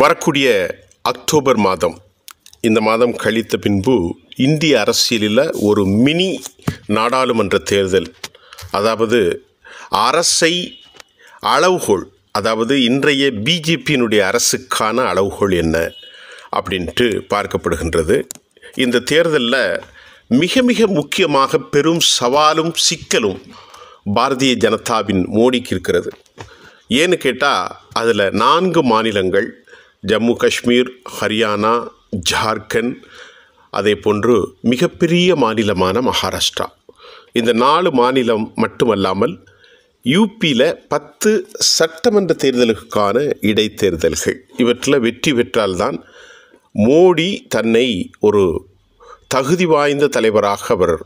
வரக்கூடிய அக்டோபர் மாதம் இந்த மாதம் கழித்த பின்பு இந்திய அரசியலில் ஒரு மினி நாடாளுமன்ற தேர்தல் அதாவது அரசை அளவுகோல் அதாவது இன்றைய பிஜேபியினுடைய அரசுக்கான அளவுகோல் என்ன அப்படின்ட்டு பார்க்கப்படுகின்றது இந்த தேர்தலில் மிக மிக முக்கியமாக பெரும் சவாலும் சிக்கலும் பாரதிய ஜனதாவின் மோடிக்கு இருக்கிறது ஏன்னு கேட்டால் அதில் நான்கு மாநிலங்கள் ஜம்மு காஷ்மீர் ஹரியானா ஜார்க்கண்ட் அதே போன்று மிகப்பெரிய மாநிலமான மகாராஷ்டிரா இந்த நாலு மாநிலம் மட்டுமல்லாமல் யூபியில் பத்து சட்டமன்ற தேர்தலுக்கான இடைத்தேர்தல்கள் இவற்றில் வெற்றி பெற்றால்தான் மோடி தன்னை ஒரு தகுதி வாய்ந்த தலைவராக அவர்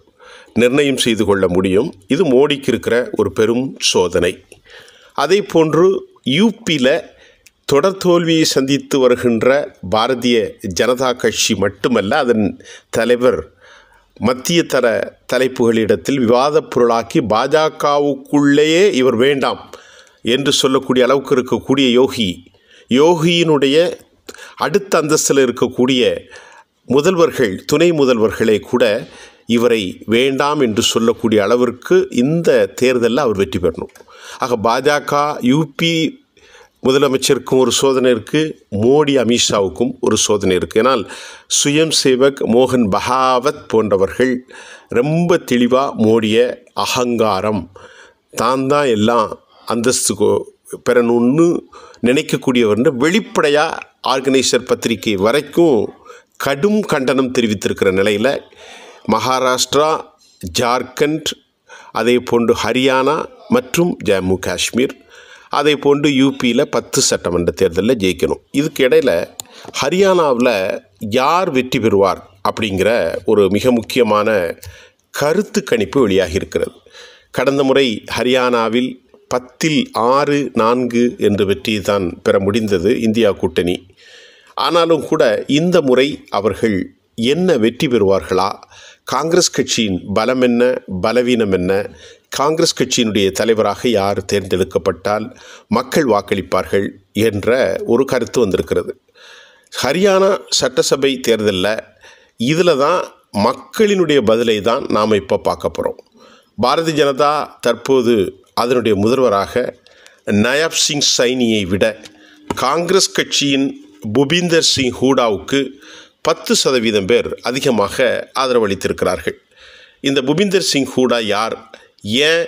நிர்ணயம் செய்து கொள்ள முடியும் இது மோடிக்கு இருக்கிற ஒரு பெரும் சோதனை அதே போன்று யூபியில் தொடர் தோல்வியை சந்தித்து வருகின்ற பாரதிய ஜனதா கட்சி மட்டுமல்ல அதன் தலைவர் மத்திய தர தலைப்புகளிடத்தில் விவாதப் பொருளாக்கி பாஜகவுக்குள்ளேயே இவர் வேண்டாம் என்று சொல்லக்கூடிய அளவுக்கு இருக்கக்கூடிய யோகி யோகியினுடைய அடுத்த அந்தஸ்தில் இருக்கக்கூடிய முதல்வர்கள் துணை முதல்வர்களே கூட இவரை வேண்டாம் என்று சொல்லக்கூடிய அளவிற்கு இந்த தேர்தலில் அவர் வெற்றி பெறணும் ஆக பாஜக யூபி முதலமைச்சருக்கும் ஒரு சோதனை இருக்குது மோடி அமித்ஷாவுக்கும் ஒரு சோதனை இருக்குது ஏன்னால் சுயம் சேவக் மோகன் பகாவத் போன்றவர்கள் ரொம்ப தெளிவாக மோடிய அகங்காரம் தான் தான் எல்லாம் அந்தஸ்து பெறணும்னு நினைக்கக்கூடியவர்னு வெளிப்படையாக ஆர்கனைசர் பத்திரிகை வரைக்கும் கடும் கண்டனம் தெரிவித்திருக்கிற நிலையில் மகாராஷ்டிரா ஜார்க்கண்ட் அதே போன்று ஹரியானா மற்றும் ஜம்மு காஷ்மீர் அதே போன்று யூபியில் பத்து சட்டமன்ற தேர்தலில் ஜெயிக்கணும் இதுக்கு இடையில் ஹரியானாவில் யார் வெற்றி பெறுவார் அப்படிங்கிற ஒரு மிக முக்கியமான கருத்து கணிப்பு வெளியாகி இருக்கிறது கடந்த முறை ஹரியானாவில் பத்தில் ஆறு நான்கு என்ற வெற்றி தான் பெற முடிந்தது இந்தியா கூட்டணி ஆனாலும் கூட இந்த முறை அவர்கள் என்ன வெற்றி பெறுவார்களா காங்கிரஸ் கட்சியின் பலம் என்ன பலவீனம் என்ன காங்கிரஸ் கட்சியினுடைய தலைவராக யார் தேர்ந்தெடுக்கப்பட்டால் மக்கள் வாக்களிப்பார்கள் என்ற ஒரு கருத்து வந்திருக்கிறது ஹரியானா சட்டசபை தேர்தலில் இதில் தான் மக்களினுடைய பதிலை தான் நாம் இப்போ பார்க்க போகிறோம் பாரதிய ஜனதா தற்போது அதனுடைய முதல்வராக நயாப் சிங் சைனியை விட காங்கிரஸ் கட்சியின் புபீந்தர் சிங் ஹூடாவுக்கு பத்து சதவீதம் பேர் அதிகமாக ஆதரவளித்திருக்கிறார்கள் இந்த புபிந்தர் சிங் ஹூடா யார் ஏன்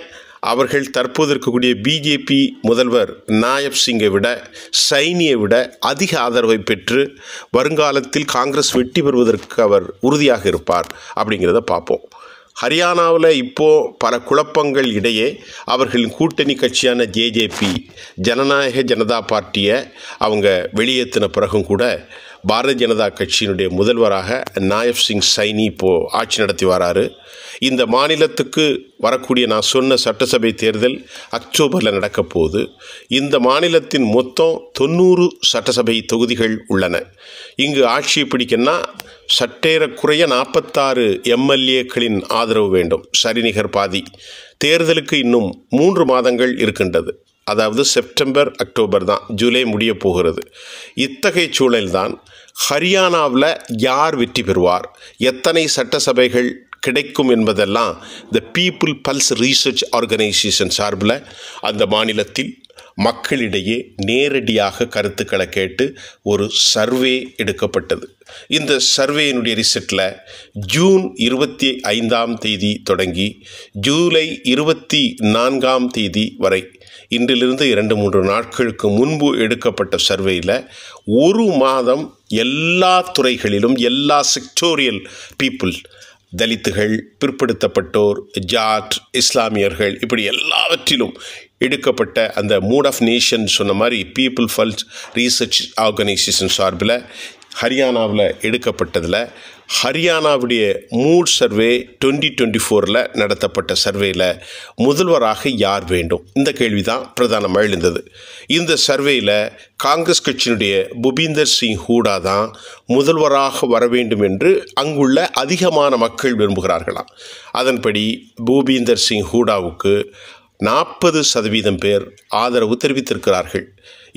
அவர்கள் தற்போது இருக்கக்கூடிய பிஜேபி முதல்வர் நாயப் சிங்கை விட சைனியை விட அதிக ஆதரவை பெற்று வருங்காலத்தில் காங்கிரஸ் வெற்றி பெறுவதற்கு அவர் உறுதியாக இருப்பார் அப்படிங்கிறத பார்ப்போம் ஹரியானாவில் இப்போது பல குழப்பங்கள் இடையே அவர்களின் கூட்டணி கட்சியான ஜேஜேபி ஜனநாயக ஜனதா பார்ட்டியை அவங்க வெளியேற்றின பிறகும் கூட பாரதிய ஜனதா கட்சியினுடைய முதல்வராக நாயப் சிங் சைனி இப்போ ஆட்சி நடத்தி வராரு இந்த மாநிலத்துக்கு வரக்கூடிய நான் சொன்ன சட்டசபை தேர்தல் அக்டோபரில் நடக்கப்போகுது இந்த மாநிலத்தின் மொத்தம் தொண்ணூறு சட்டசபை தொகுதிகள் உள்ளன இங்கு ஆட்சியை பிடிக்கன்னா சட்டேறக்குறைய நாற்பத்தாறு எம்எல்ஏக்களின் ஆதரவு வேண்டும் சரிநிகர் பாதி தேர்தலுக்கு இன்னும் மூன்று மாதங்கள் இருக்கின்றது அதாவது செப்டம்பர் அக்டோபர் தான் ஜூலை முடிய போகிறது இத்தகைய சூழல்தான் ஹரியானாவில் யார் வெற்றி பெறுவார் எத்தனை சட்டசபைகள் கிடைக்கும் என்பதெல்லாம் இந்த பீப்புள் பல்ஸ் ரீசர்ச் ஆர்கனைசேஷன் சார்பில் அந்த மாநிலத்தில் மக்களிடையே நேரடியாக கருத்துக்களை கேட்டு ஒரு சர்வே எடுக்கப்பட்டது இந்த சர்வேயினுடைய ரிசல்ட்டில் ஜூன் இருபத்தி ஐந்தாம் தேதி தொடங்கி ஜூலை இருபத்தி நான்காம் தேதி வரை இன்றிலிருந்து இரண்டு மூன்று நாட்களுக்கு முன்பு எடுக்கப்பட்ட சர்வேயில் ஒரு மாதம் எல்லா துறைகளிலும் எல்லா செக்டோரியல் பீப்புள் தலித்துகள் பிற்படுத்தப்பட்டோர் ஜாட் இஸ்லாமியர்கள் இப்படி எல்லாவற்றிலும் எடுக்கப்பட்ட அந்த மூட் ஆஃப் நேஷன் சொன்ன மாதிரி பீப்புள் ஃபல்ஸ் ரீசர்ச் ஆர்கனைசேஷன் சார்பில் ஹரியானாவில் எடுக்கப்பட்டதில் ஹரியானாவுடைய மூட் சர்வே டுவெண்ட்டி டுவெண்ட்டி ஃபோரில் நடத்தப்பட்ட சர்வேயில் முதல்வராக யார் வேண்டும் இந்த கேள்வி தான் பிரதானமாக எழுந்தது இந்த சர்வேயில் காங்கிரஸ் கட்சியினுடைய புபீந்தர் சிங் ஹூடா தான் முதல்வராக வர வேண்டும் என்று அங்குள்ள அதிகமான மக்கள் விரும்புகிறார்களாம் அதன்படி பூபீந்தர் சிங் ஹூடாவுக்கு நாற்பது சதவீதம் பேர் ஆதரவு தெரிவித்திருக்கிறார்கள்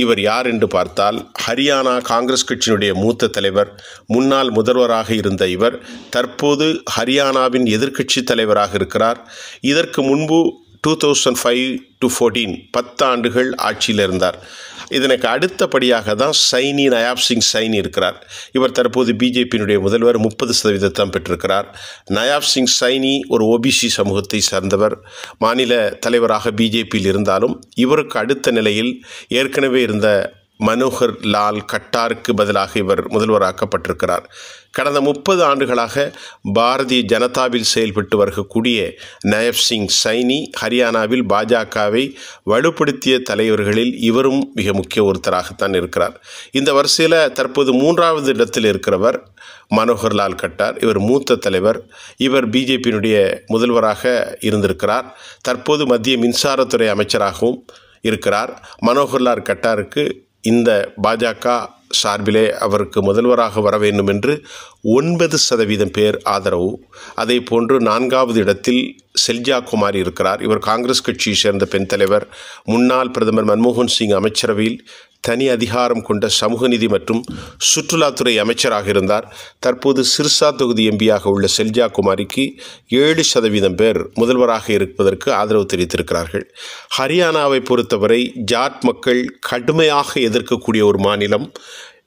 இவர் யார் என்று பார்த்தால் ஹரியானா காங்கிரஸ் கட்சியினுடைய மூத்த தலைவர் முன்னாள் முதல்வராக இருந்த இவர் தற்போது ஹரியானாவின் எதிர்க்கட்சி தலைவராக இருக்கிறார் இதற்கு முன்பு two thousand five to fourteen பத்து ஆண்டுகள் ஆட்சியில் இருந்தார் இதனுக்கு அடுத்தபடியாக தான் சைனி நயாப் சிங் சைனி இருக்கிறார் இவர் தற்போது பிஜேபியினுடைய முதல்வர் முப்பது சதவீதத்தான் பெற்றிருக்கிறார் நயாப் சிங் சைனி ஒரு ஓபிசி சமூகத்தை சார்ந்தவர் மாநில தலைவராக பிஜேபியில் இருந்தாலும் இவருக்கு அடுத்த நிலையில் ஏற்கனவே இருந்த மனோகர் லால் கட்டாருக்கு பதிலாக இவர் முதல்வராக்கப்பட்டிருக்கிறார் கடந்த முப்பது ஆண்டுகளாக பாரதிய ஜனதாவில் செயல்பட்டு வருகக்கூடிய நயப் சிங் சைனி ஹரியானாவில் பாஜகவை வலுப்படுத்திய தலைவர்களில் இவரும் மிக முக்கிய ஒருத்தராகத்தான் இருக்கிறார் இந்த வரிசையில் தற்போது மூன்றாவது இடத்தில் இருக்கிறவர் மனோகர்லால் கட்டார் இவர் மூத்த தலைவர் இவர் பிஜேபியினுடைய முதல்வராக இருந்திருக்கிறார் தற்போது மத்திய மின்சாரத்துறை அமைச்சராகவும் இருக்கிறார் மனோகர்லால் கட்டாருக்கு இந்த பாஜக சார்பிலே அவருக்கு முதல்வராக வர வேண்டும் என்று ஒன்பது சதவீதம் பேர் ஆதரவு அதே போன்று நான்காவது இடத்தில் செல்ஜா குமார் இருக்கிறார் இவர் காங்கிரஸ் கட்சியை சேர்ந்த பெண் தலைவர் முன்னாள் பிரதமர் மன்மோகன் சிங் அமைச்சரவையில் தனி அதிகாரம் கொண்ட சமூக நிதி மற்றும் சுற்றுலாத்துறை அமைச்சராக இருந்தார் தற்போது சிர்சா தொகுதி எம்பியாக உள்ள செல்ஜா குமாரிக்கு ஏழு சதவீதம் பேர் முதல்வராக இருப்பதற்கு ஆதரவு தெரிவித்திருக்கிறார்கள் ஹரியானாவை பொறுத்தவரை ஜாட் மக்கள் கடுமையாக எதிர்க்கக்கூடிய ஒரு மாநிலம்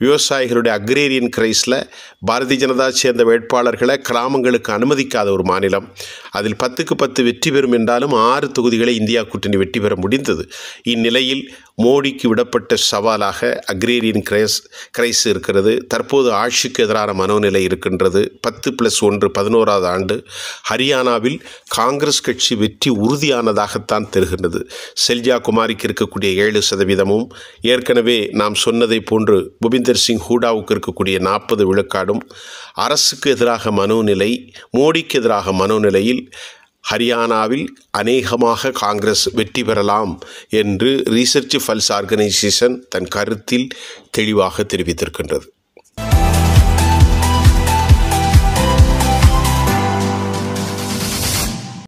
விவசாயிகளுடைய அக்ரேரியன் கிரைஸில் பாரதிய ஜனதா சேர்ந்த வேட்பாளர்களை கிராமங்களுக்கு அனுமதிக்காத ஒரு மாநிலம் அதில் பத்துக்கு பத்து வெற்றி பெறும் என்றாலும் ஆறு தொகுதிகளை இந்தியா கூட்டணி வெற்றி பெற முடிந்தது இந்நிலையில் மோடிக்கு விடப்பட்ட சவாலாக அக்ரேரியன் கிரைஸ் கிரைஸ் இருக்கிறது தற்போது ஆட்சிக்கு எதிரான மனோநிலை இருக்கின்றது பத்து ப்ளஸ் ஒன்று பதினோராவது ஆண்டு ஹரியானாவில் காங்கிரஸ் கட்சி வெற்றி உறுதியானதாகத்தான் தெரிகின்றது செல்ஜா குமாரிக்கு இருக்கக்கூடிய ஏழு சதவீதமும் ஏற்கனவே நாம் சொன்னதை போன்று புபிந்த பூபிந்தர் சிங் ஹூடாவுக்கு இருக்கக்கூடிய நாற்பது விழுக்காடும் அரசுக்கு எதிராக மனுநிலை மோடிக்கு எதிராக மனுநிலையில் ஹரியானாவில் அநேகமாக காங்கிரஸ் வெற்றி பெறலாம் என்று ரீசர்ச் ஃபல்ஸ் ஆர்கனைசேஷன் தன் கருத்தில் தெளிவாக தெரிவித்திருக்கின்றது